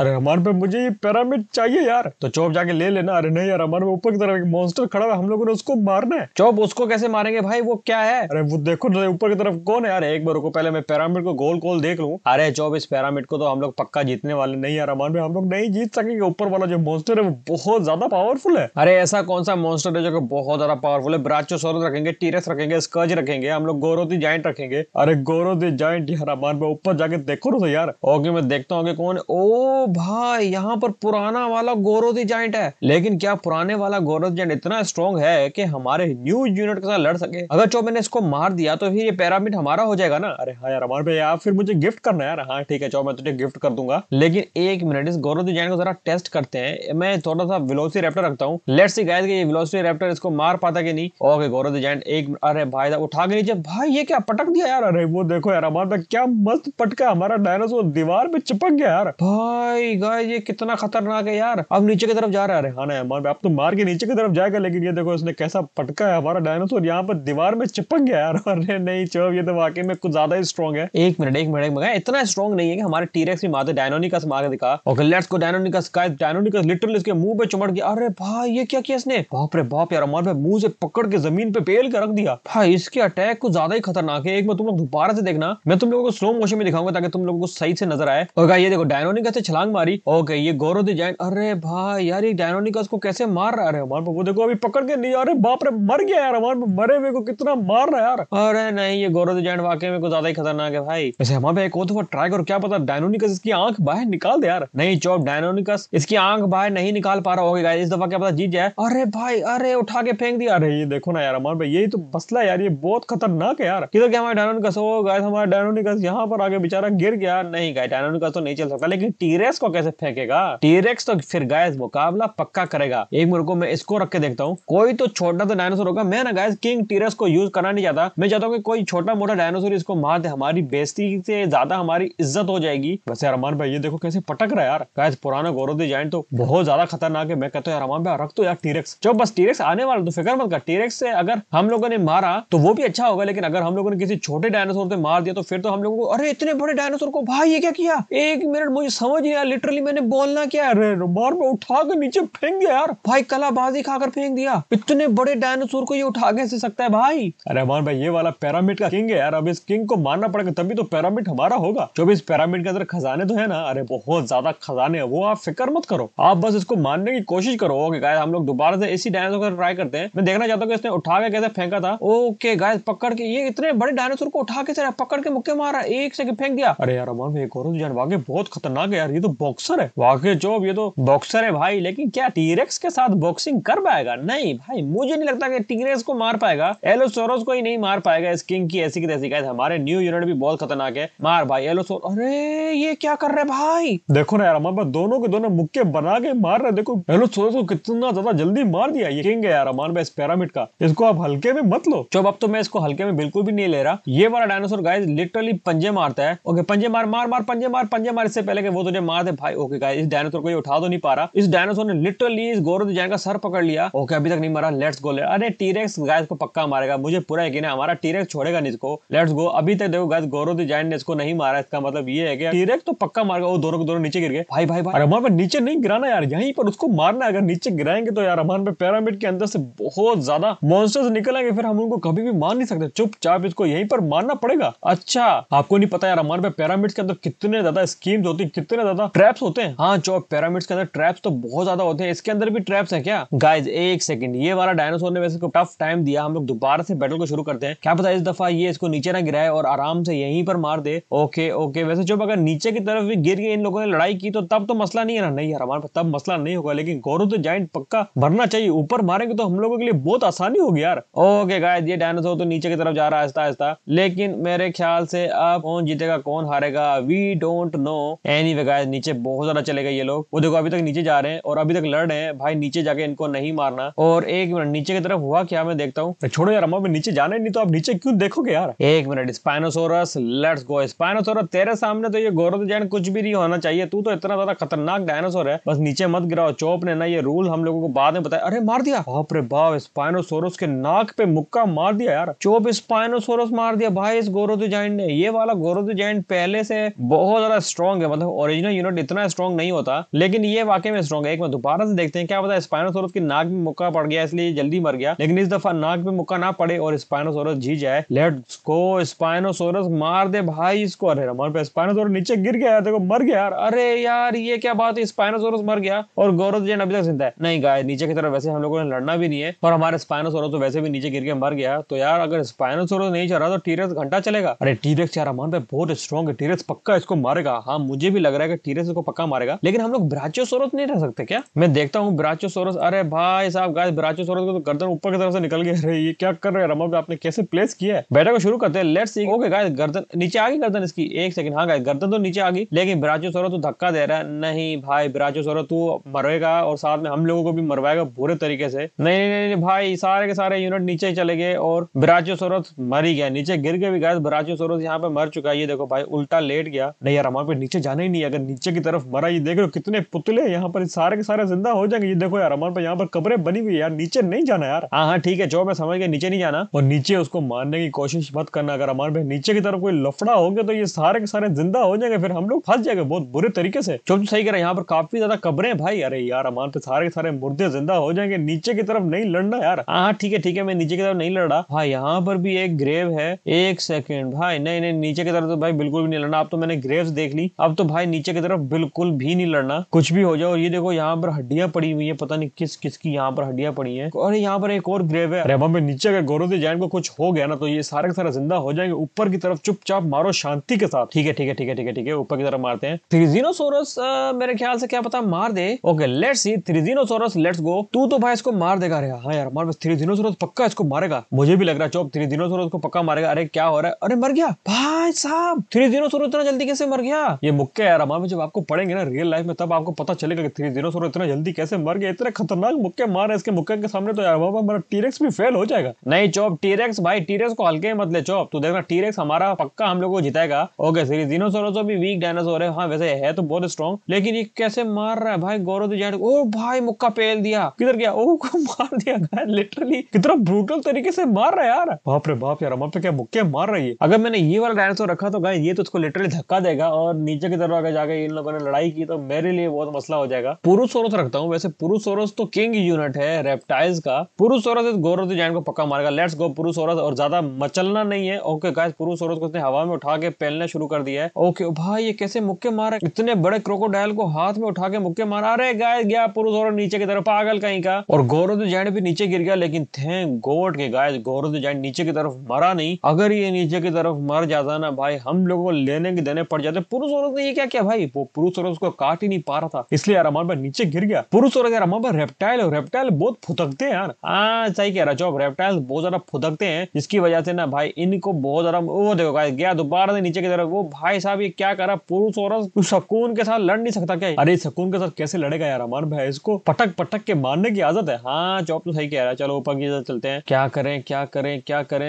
अरे रमान पे मुझे ये पैरामिड चाहिए यार तो चौप जाके ले लेना अरे नहीं यार अमान ऊपर की तरफ एक मॉन्स्टर खड़ा है हम लोगों ने उसको मारना है चौब उसको कैसे मारेंगे भाई वो क्या है अरे वो देखो ऊपर की तरफ कौन है यार एक बार रुको पहले मैं पैरामिड को गोल गोल देख लू अरे चौब इस पैरामिड को तो हम लोग पक्का जीतने वाले नहीं यार अमान में हम लोग नहीं जीत सकेंगे ऊपर वाला जो मॉन्स्टर है वो बहुत ज्यादा पावरफुल है अरे ऐसा कौन सा मॉन्स्टर है जो बहुत ज्यादा पावरफुल है ब्राचो सोरस रखेंगे टीरस रखेंगे स्कर्ज रखेंगे हम लोग गोरो जॉइंट रखेंगे अरे गोरो जॉइंट यार अमान ऊपर जाके देखो ना तो यार ओके मैं देखता हूँ कौन ओ भाई यहाँ पर पुराना वाला गोरो दी जॉइंट है लेकिन क्या पुराने वाला गोरो जॉइंट इतना स्ट्रॉन्ग है कि हमारे न्यू यूनिट के साथ लड़ सके अगर चो मैंने इसको मार दिया तो फिर ये पैरामिड हमारा हो जाएगा ना अरे हाँ यार हमारे पे यार फिर मुझे गिफ्ट करना है हाँ ठीक है चो मैं तुझे गिफ्ट कर दूंगा लेकिन एक मिनट इस गोरो दी जॉइंट को जरा टेस्ट करते हैं मैं थोड़ा सा विलोसी रैप्टर रखता हूँ लेट सी गाइस ये विलोसी रैप्टर इसको मार पाता कि नहीं ओके गोरो दी जॉइंट एक अरे भाई उठा के नीचे भाई ये क्या पटक दिया यार अरे वो देखो यार हमारे क्या मस्त पटका हमारा डायनासोर दीवार पे चिपक गया यार भाई भाई गाय ये कितना खतरनाक है यार अब नीचे की तरफ जा रहा है हाँ है अब तो मार के नीचे की तरफ जाएगा लेकिन ये देखो इसने कैसा पटका है हमारा डायनासोर यहाँ पर दीवार में चिपक गया यार अरे नहीं चो ये तो वाकई में कुछ ज्यादा ही स्ट्रॉन्ग है एक मिनट एक मिनट एक मिनट इतना स्ट्रॉन्ग नहीं है कि हमारे टीरेक्स भी मारते डायनोनिकस मार दिखा और लेट्स को डायनोनिकस का डायनोनिकस लिटरली इसके मुंह पे चमट गया अरे भाई ये क्या किया इसने बाप रे बाप यार हमारे मुंह से पकड़ के जमीन पे पेल कर रख दिया भाई इसके अटैक कुछ ज्यादा ही खतरनाक है एक मैं तुम लोग दोबारा से देखना मैं तुम लोगों को स्लो मोशन में दिखाऊंगा ताकि तुम लोगों को सही से नजर आए और ये देखो डायनोनिकस से छलांग छलांग मारी ओके ये गौरव द जैन अरे भाई यार ये डायनोनिकस को कैसे मार रहा है रहमान बाबू देखो अभी पकड़ के नहीं अरे बाप रे मर गया यार रहमान मरे हुए को कितना मार रहा है यार अरे नहीं ये गौरव द जैन वाकई में कुछ ज्यादा ही खतरनाक है भाई वैसे हमारे भाई एक और दफा तो ट्राई करो क्या पता डायनोनिकस इसकी आंख बाहर निकाल दे यार नहीं चौप डायनोनिकस इसकी आंख बाहर नहीं निकाल पा रहा होगा गाइस इस दफा क्या पता जीत जाए अरे भाई अरे उठा के फेंक दिया अरे ये देखो ना यार रहमान भाई यही तो मसला यार ये बहुत खतरनाक है यार किधर गया हमारा डायनोनिकस हो गाइस हमारा डायनोनिकस यहाँ पर आगे बेचारा गिर गया नहीं गाइस डायनोनिकस तो नहीं चल सकता लेकिन टीरेस को कैसे फेंकेगा टीरेक्स तो फिर गायस मुकाबला पक्का करेगा एक मुर्गो मैं इसको रख के देखता हूँ कोई तो छोटा तो डायनासोर होगा मैं ना गायस किंग टीरेक्स को यूज करना नहीं चाहता मैं चाहता हूँ कोई छोटा मोटा डायनासोर इसको मार दे हमारी बेस्ती से ज्यादा हमारी इज्जत हो जाएगी वैसे अरमान भाई ये देखो कैसे पटक रहा है यार गायस पुराना गौरव जैन तो बहुत ज्यादा खतरनाक है मैं कहता हूँ यार अरमान भाई रख तो यार टीरेक्स जो बस टीरेक्स आने वाला तो फिक्र मत कर टीरेक्स से अगर हम लोगों ने मारा तो वो भी अच्छा होगा लेकिन अगर हम लोगों ने किसी छोटे डायनासोर से मार दिया तो फिर तो हम लोगों को अरे इतने बड़े डायनासोर को भाई ये क्या किया एक मिनट मुझे समझ नहीं आया लिटरली मैंने बोलना क्या है बार में उठा के नीचे फेंक दिया यार भाई कलाबाजी खाकर फेंक दिया इतने बड़े डायनासोर को ये उठा कैसे सकता है भाई अरे अमान भाई ये वाला पैरामिड का किंग है यार अब इस किंग को मारना पड़ेगा तभी तो पैरामिड हमारा होगा जो भी इस पैरामिड के अंदर खजाने तो है ना अरे बहुत ज्यादा खजाने वो आप फिक्र मत करो आप बस इसको मारने की कोशिश करो ओके गाय हम लोग दोबारा से इसी डायनासोर का ट्राई करते हैं मैं देखना चाहता हूँ इसने उठा के कैसे फेंका था ओके गाय पकड़ के ये इतने बड़े डायनासोर को उठा के पकड़ के मुक्के मारा एक से फेंक दिया अरे यार अमान भाई एक और जान भागे बहुत खतरनाक है यार ये तो तो बॉक्सर है वाकई जो ये तो बॉक्सर है भाई लेकिन क्या टीरेक्स के साथ बॉक्सिंग कर पाएगा नहीं भाई मुझे नहीं लगता कि टीरेक्स को मार पाएगा एलोसोरस को ही नहीं मार पाएगा इस किंग की ऐसी की तैसी गाइस हमारे न्यू यूनिट भी बहुत खतरनाक है मार भाई एलोसोर अरे ये क्या कर रहे भाई देखो ना यार हमारे दोनों के दोनों मुक्के बना के मार रहे देखो एलोसोरस को कितना ज्यादा जल्दी मार दिया ये किंग है यार भाई इस पैरामिड का इसको आप हल्के में मत लो चुप अब तो मैं इसको हल्के में बिल्कुल भी नहीं ले रहा ये वाला डायनासोर गाइस लिटरली पंजे मारता है ओके पंजे मार मार मार पंजे मार पंजे मार इससे पहले के वो तुझे मार मार दे भाई ओके गाइस इस डायनासोर को ये उठा तो नहीं पा रहा इस डायनासोर ने लिटरली इस गोरो डिजाइन का सर पकड़ लिया ओके अभी तक नहीं मरा लेट्स गो अरे टीरेक्स गाइस को पक्का मारेगा मुझे पूरा यकीन है हमारा टीरेक्स छोड़ेगा नहीं इसको लेट्स गो अभी तक देखो गाइस गोरो डिजाइन ने इसको नहीं मारा इसका मतलब ये है कि टीरेक्स तो पक्का मारेगा वो दोनों दोनों नीचे गिर गए भाई भाई भाई अरमान पर नीचे नहीं गिराना यार यहीं पर उसको मारना अगर नीचे गिराएंगे तो यार अरमान पे पैरामिड के अंदर से बहुत ज्यादा मॉन्स्टर्स निकलेंगे फिर हम उनको कभी भी मार नहीं सकते चुपचाप इसको यहीं पर मारना पड़ेगा अच्छा आपको नहीं पता यार अरमान पे पैरामिड के अंदर कितने ज्यादा स्कीम्स होती कितने ज्यादा ट्रैप्स होते हैं हाँ चौप पैरामिड्स के अंदर ट्रैप्स तो बहुत ज्यादा होते हैं इसके अंदर भी ट्रैप्स है क्या गाइज एक सेकंड ये वाला डायनासोर ने वैसे टफ टाइम दिया हम लोग दोबारा से बैटल को शुरू करते हैं क्या पता इस दफा ये इसको नीचे ना गिराए और आराम से यहीं पर मार दे ओके ओके वैसे जब अगर नीचे की तरफ भी गिर गए इन लोगों ने लड़ाई की तो तब तो मसला नहीं है ना नहीं यार हमारे पास तब मसला नहीं होगा लेकिन गोरू तो जाइंट पक्का भरना चाहिए ऊपर मारेंगे तो हम लोगों के लिए बहुत आसानी होगी यार ओके गाइज ये डायनासोर तो नीचे की तरफ जा रहा है आता आता लेकिन मेरे ख्याल से अब कौन जीतेगा कौन हारेगा we don't know anyway anyway, नीचे बहुत ज्यादा चले गए ये लोग वो देखो अभी तक नीचे जा रहे हैं और अभी तक लड़ रहे हैं भाई नीचे जाके इनको नहीं मारना और एक मिनट नीचे की तरफ हुआ क्या मैं देखता हूँ छोड़ो यार अम्मा नीचे जाने नहीं तो आप नीचे क्यों देखोगे यार एक minute spinosaurus let's go spinosaurus तेरे सामने तो ये गौरव जैन कुछ भी नहीं होना चाहिए तू तो इतना ज्यादा खतरनाक डायनासोर है बस नीचे मत गिराओ चौप ने ना ये रूल हम लोगों को बाद में बताया अरे मार दिया बाप रे बाप स्पाइनोसोरस के नाक पे मुक्का मार दिया यार चोप स्पाइनोसोरस मार दिया भाई इस गोरोदो जैन ने ये वाला गोरोदो जैन पहले से बहुत ज्यादा स्ट्रॉन्ग है मतलब ओरिजिनल स्पाइनोड इतना स्ट्रॉन्ग नहीं होता लेकिन ये वाकई में स्ट्रॉन्ग है एक बार दोबारा से देखते हैं क्या पता स्पाइनोसोरस की नाक में मुक्का पड़ गया इसलिए जल्दी मर गया लेकिन इस दफा नाक में मुक्का ना पड़े और स्पाइनोसोरस जी जाए लेट्स गो स्पाइनोसोरस मार दे भाई इसको अरे रमन पे स्पाइनोसोरस नीचे गिर गया यार देखो मर गया यार अरे यार ये क्या बात है स्पाइनोसोरस मर गया और गौरव जैन अभी तक जिंदा है नहीं गाय नीचे की तरफ वैसे हम लोगों ने लड़ना भी नहीं है और हमारे स्पाइनोसोरस तो वैसे भी नीचे गिर के मर गया तो यार अगर स्पाइनोसोरस नहीं चल रहा तो टीरेक्स घंटा चलेगा अरे टीरेक्स यार हमारे पे बहुत स्ट्रॉन्ग है टीरेक्स पक्का इसको मारेगा हाँ मुझे भी लग रहा है कि सीरियस को पक्का मारेगा लेकिन हम लोग ब्राचोसोरस नहीं रह सकते क्या मैं देखता हूँ ब्राचोसोरस अरे भाई साहब गाय ब्राचोसोरस को तो गर्दन ऊपर की तरफ से निकल गया ये क्या कर रहे हैं रमल आपने कैसे प्लेस किया है बैठा को शुरू करते हैं लेट्स सी ओके गाय गर्दन नीचे आ गई गर्दन इसकी एक सेकंड हाँ गाय गर्दन तो नीचे आ गई लेकिन ब्राचोसोरस तो धक्का दे रहा है नहीं भाई ब्राचोसोरस तू तो मरेगा और साथ में हम लोगों को भी मरवाएगा बुरे तरीके से नहीं नहीं नहीं भाई सारे के सारे यूनिट नीचे चले गए और ब्राचोसोरस मर ही गया नीचे गिर गए भी गाय ब्राचोसोरस यहाँ पे मर चुका है ये देखो भाई उल्टा लेट गया नहीं यार हमारे पे नीचे जाना ही नहीं अगर नीचे नीचे की तरफ मरा ये देख रहे हो कितने पुतले यहाँ पर सारे के सारे जिंदा हो जाएंगे ये देखो यार हमारे पर यहाँ पर कब्रें बनी हुई है यार नीचे नहीं जाना यार हाँ हाँ ठीक है जो मैं समझ गया नीचे नहीं जाना और नीचे उसको मारने की कोशिश मत करना अगर हमारे भाई नीचे की तरफ कोई लफड़ा हो गया तो ये सारे के सारे जिंदा हो जाएंगे फिर हम लोग फंस जाएंगे बहुत बुरे तरीके से चुप सही कर यहाँ पर काफी ज्यादा कब्रें भाई अरे यार अमान पे सारे के सारे मुर्दे जिंदा हो जाएंगे नीचे की तरफ नहीं लड़ना यार हाँ, हाँ ठीक है ठीक है मैं नीचे की तरफ नहीं लड़ रहा भाई यहाँ पर भी एक ग्रेव है एक सेकेंड भाई नहीं नहीं नीचे की तरफ तो भाई बिल्कुल भी नहीं लड़ना अब तो मैंने ग्रेव देख ली अब तो भाई नीचे की तरफ बिल्कुल भी नहीं लड़ना कुछ भी हो जाए और ये देखो यहाँ पर हड्डियां पड़ी हुई है पता नहीं किस किसकी यहाँ पर हड्डियां पड़ी है और यहाँ पर एक और ग्रेव है रेबा में नीचे अगर गौरव जैन को कुछ हो गया ना तो ये सारे सारा जिंदा हो जाएंगे ऊपर की तरफ चुपचाप मारो शांति के साथ ठीक है ठीक है ठीक है ठीक है ठीक है ऊपर की तरफ मारते हैं थ्रीजीनोसोरस मेरे ख्याल से क्या पता मार दे okay let's see therizinosaurus let's go तू तो भाई इसको मार देगा अरे हाँ यार हमारे पास थ्रीजीनोसोरस पक्का इसको मारेगा मुझे भी लग रहा है चौप थ्रीजीनोसोरस को पक्का मारेगा अरे क्या हो रहा है अरे मर गया भाई साहब सोरस इतना जल्दी कैसे मर गया ये मुक्के यार हमारे जब आपको पढ़ेंगे ना रियल लाइफ में तब आपको पता चलेगा कि थ्री जीरो इतना जल्दी कैसे मर गया इतने खतरनाक मुक्के मार इसके मुक्के के सामने तो यार बाबा मेरा टीरेक्स भी फेल हो जाएगा नहीं चौप टीरेक्स भाई टीरेक्स को हल्के मत ले चौप तू देखना टीरेक्स हमारा पक्का हम लोग को जिताएगा ओके थ्री जीरो भी वीक डायनासोर है हाँ वैसे है तो बहुत स्ट्रॉन्ग लेकिन ये कैसे मार रहा है भाई गौरव तो जैड ओ भाई मुक्का पेल दिया किधर गया ओ को मार दिया लिटरली कितना ब्रूटल तरीके से मार रहा है यार बाप रे बाप यार हमारे पे क्या मुक्के मार रही है अगर मैंने ये वाला डायनासोर रखा तो गाय ये तो उसको लिटरली धक्का देगा और नीचे की तरफ अगर जाके ये इन लोगों ने लड़ाई की तो मेरे लिए बहुत मसला हो जाएगा पुरुषोरस रखता हूँ वैसे पुरुषोरस तो किंग यूनिट है रेप्टाइल्स का पुरुषोरस गोरो जैन को पक्का मारेगा लेट्स गो पुरुषोरस और ज्यादा मचलना नहीं है ओके गाइस पुरुषोरस को उसने हवा में उठा के पहलना शुरू कर दिया है ओके भाई ये कैसे मुक्के मारा इतने बड़े क्रोकोडाइल को हाथ में उठा के मुक्के मारा अरे गाय गया पुरुषोरस नीचे की तरफ पागल कहीं का और गौरव द भी नीचे गिर गया लेकिन थे गोट के गाय गौरव द नीचे की तरफ मरा नहीं अगर ये नीचे की तरफ मर जाता ना भाई हम लोगों को लेने के देने पड़ जाते पुरुष औरत ने ये क्या किया भाई वो पुरुष और उसको काट ही नहीं पा रहा था इसलिए भाई नीचे गिर गया पुरुष और अरमानबा रेप्टाइल और रेप्टाइल बहुत फुदकते हैं यार हाँ सही कह रहा जो रेप्टाइल बहुत ज्यादा फुदकते हैं जिसकी वजह से ना भाई इनको बहुत ज्यादा वो देखो गया दोबारा से नीचे की तरफ वो भाई साहब ये क्या कर रहा पुरुष और सुकून के साथ लड़ नहीं सकता क्या अरे सुकून के साथ कैसे लड़ेगा यार अरमान भाई इसको पटक पटक के मारने की आदत है हाँ चौप तो सही कह रहा है चलो ऊपर की चलते हैं क्या करें क्या करें क्या करें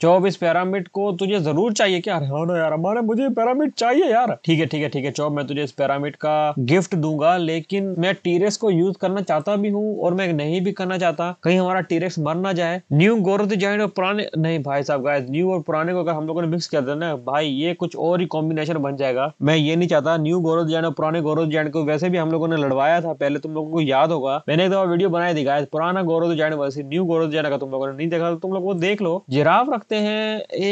चौप इस पैरामिड को तुझे जरूर चाहिए क्या हाँ यार अरमान मुझे पैरामिड चाहिए यार ठीक है ठीक है ठीक है चौप मैं तुझे इस पैरामिड का गिफ्ट दूंगा लेकिन मैं टीरेक्स को यूज करना चाहता भी हूँ और मैं नहीं भी करना चाहता कहीं हमारा टीरेक्स मर ना जाए न्यू गोरथ जॉइंट और पुराने नहीं भाई साहब गाय न्यू और पुराने को अगर हम लोगों ने मिक्स किया था ना भाई ये कुछ और ही कॉम्बिनेशन बन जाएगा मैं ये नहीं चाहता न्यू गोरथ जॉइंट और पुराने गोरथ जॉइंट को वैसे भी हम लोगों ने लड़वाया था पहले तुम लोगों को याद होगा मैंने एक दफा वीडियो बनाई दी गाय पुराना गोरथ जॉइंट वैसे न्यू गोरथ जॉइंट का तुम लोगों ने नहीं देखा तो तुम लोग वो देख लो जिराफ रखते हैं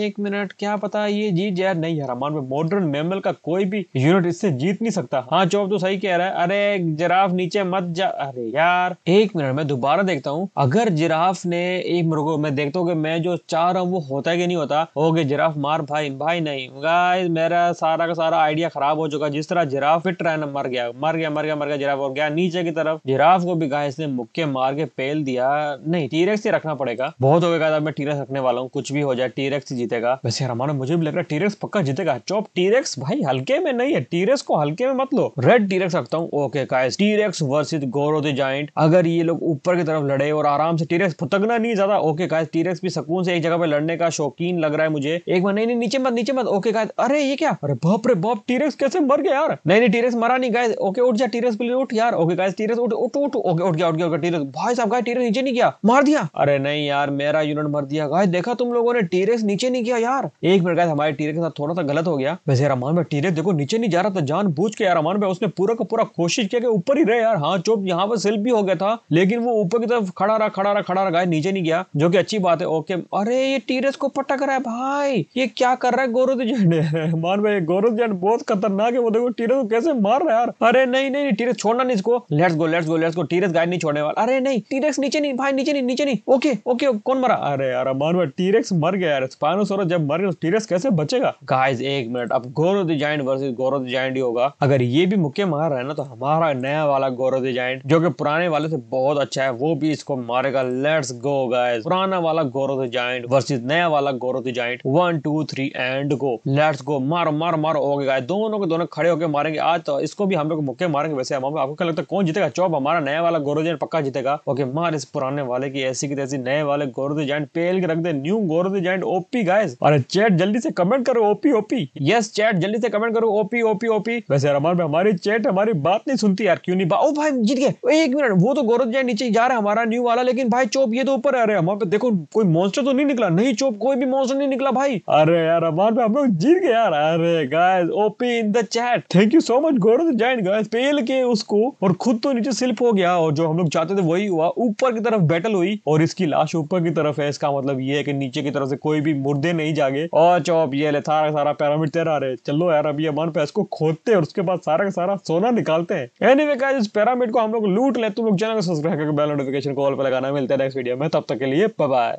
एक मिनट क्या पता ये जीत जाए नहीं यार मॉडर्न मेमल का कोई भी यूनिट इससे जीत नहीं सकता हाँ चौब तो सही कह रहा है अरे जिराफ नीचे मत जा अरे यार एक मिनट में दोबारा देखता हूँ अगर जिराफ ने एक मुर्गो मैं देखता हूँ मैं जो चाह रहा हूँ वो होता है कि नहीं होता हो गए जिराफ मार भाई भाई नहीं गाइस मेरा सारा का सारा आइडिया खराब हो चुका जिस तरह जिराफ फिट रहा मर गया मर गया मर गया मर गया जिराफ और गया नीचे की तरफ जिराफ को भी गाय मुक्के मार के पेल दिया नहीं टीरेक्स ही रखना पड़ेगा बहुत हो गया मैं टीरेक्स रखने वाला हूँ कुछ भी हो जाए टीरेक्स जीतेगा वैसे हमारा मुझे भी लग रहा है टीरेक्स पक्का जीतेगा चौप टीरेक्स भाई हल्के में नहीं है टीरेक्स इसको हल्के में मत लो रेड डीरेक्स रखता हूँ okay guys T rex versus Gaurav Jain अगर ये लोग ऊपर की तरफ लड़े और आराम से टीरेक्स फुतकना नहीं ज्यादा ओके गाइस टीरेक्स भी सुकून से एक जगह पे लड़ने का शौकीन लग रहा है मुझे एक बार नहीं नहीं नीचे मत नीचे मत ओके गाइस अरे ये क्या अरे बाप रे बाप टीरेक्स कैसे मर गया यार नहीं नहीं टीरेक्स मरा नहीं गाइस ओके उठ जा टीरेक्स प्लीज उठ यार ओके गाइस टीरेक्स उठ उठ उठ ओके उठ गया उठ गया टीरेक्स भाई साहब गाइस टीरेक्स नीचे नहीं गया मार दिया अरे नहीं यार मेरा यूनिट मर दिया गाइस देखा तुम लोगों ने टीरेक्स नीचे नहीं किया यार एक मिनट गाइस हमारे टीरेक्स के साथ थोड़ा सा गलत हो गया वैसे रमान में टीरेक्स देखो नीचे नहीं जा रहा था जान बूझ के यार अमन भाई उसने पूरा का पूरा कोशिश किया कि ऊपर ही रहे यार हाँ चुप यहाँ पर सेल्फ भी हो गया था लेकिन वो ऊपर की तरफ खड़ा रहा खड़ा रहा खड़ा रहा गाय नीचे नहीं गया जो की अच्छी बात है ओके अरे ये टीरस को पटक रहा है भाई ये क्या कर रहा है गोरुद जैन मान भाई गोरुद जैन बहुत खतरनाक है वो देखो टीरस को कैसे मार रहा है यार अरे नहीं नहीं टीरस छोड़ना नहीं इसको let's go let's go let's go T rex guy नहीं छोड़ने वाला अरे नहीं टीरस नीचे नहीं भाई नीचे नहीं नीचे नहीं ओके ओके कौन मरा अरे यार मान भाई टीरस मर गया यार स्पाइनोसोरस जब मर गया तो टीरस कैसे बचेगा गाइस एक मिनट अब गोरुद जैन वर्सेस गोरुद जैंड होगा अगर ये भी मुक्के मार रहा है ना तो हमारा नया वाला गौरव द जो कि पुराने वाले से बहुत अच्छा है वो भी इसको मारेगा लेट्स गो गाइस पुराना वाला गौरव द वर्सेस नया वाला Gaurav the one two three and go let's go मारो मारो मारो हो गए दोनों के दोनों खड़े होकर मारेंगे आज तो इसको भी हम लोग मुक्के मारेंगे वैसे हम आपको क्या लगता है कौन जीतेगा चौब हमारा नया वाला गौरव जैन पक्का जीतेगा ओके मार इस पुराने वाले की ऐसी की तैसी नए वाले गौरव जैन पेल के रख दे new Gaurav Jain OP guys अरे चैट जल्दी से कमेंट करो ओपी ओपी यस चैट जल्दी से कमेंट करो ओपी ओपी ओपी ओपी वैसे रमान भाई हमारी चैट हमारी बात नहीं सुनती यार क्यों नहीं ओ भाई जीत गए एक मिनट वो तो गौरव जैन नीचे जा रहा है हमारा न्यू वाला लेकिन भाई चोप ये तो ऊपर आ रहे हमारे देखो कोई मॉन्स्टर तो नहीं निकला नहीं चोप कोई भी मॉन्स्टर नहीं निकला भाई अरे यार रमान भाई हम लोग जीत गए यार अरे guys OP in the chat thank you so much Gaurav Jain guys पेल के उसको और खुद तो नीचे स्लिप हो गया और जो हम लोग चाहते थे वही हुआ ऊपर की तरफ बैटल हुई और इसकी लाश ऊपर की तरफ है इसका मतलब ये है कि नीचे की तरफ से कोई भी मुर्दे नहीं जागे और चौप ये ले सारा सारा पैरामिड तेरा रहे चलो यार अभी अमान पे इसको खोद होते हैं और उसके बाद सारा का सारा सोना निकालते हैं एनीवे anyway, इस पिरामिड को हम लोग लूट ले तुम लोग चैनल को सब्सक्राइब करके बेल नोटिफिकेशन को ऑल पर लगाना मिलता है नेक्स्ट वीडियो में तब तक के लिए बाय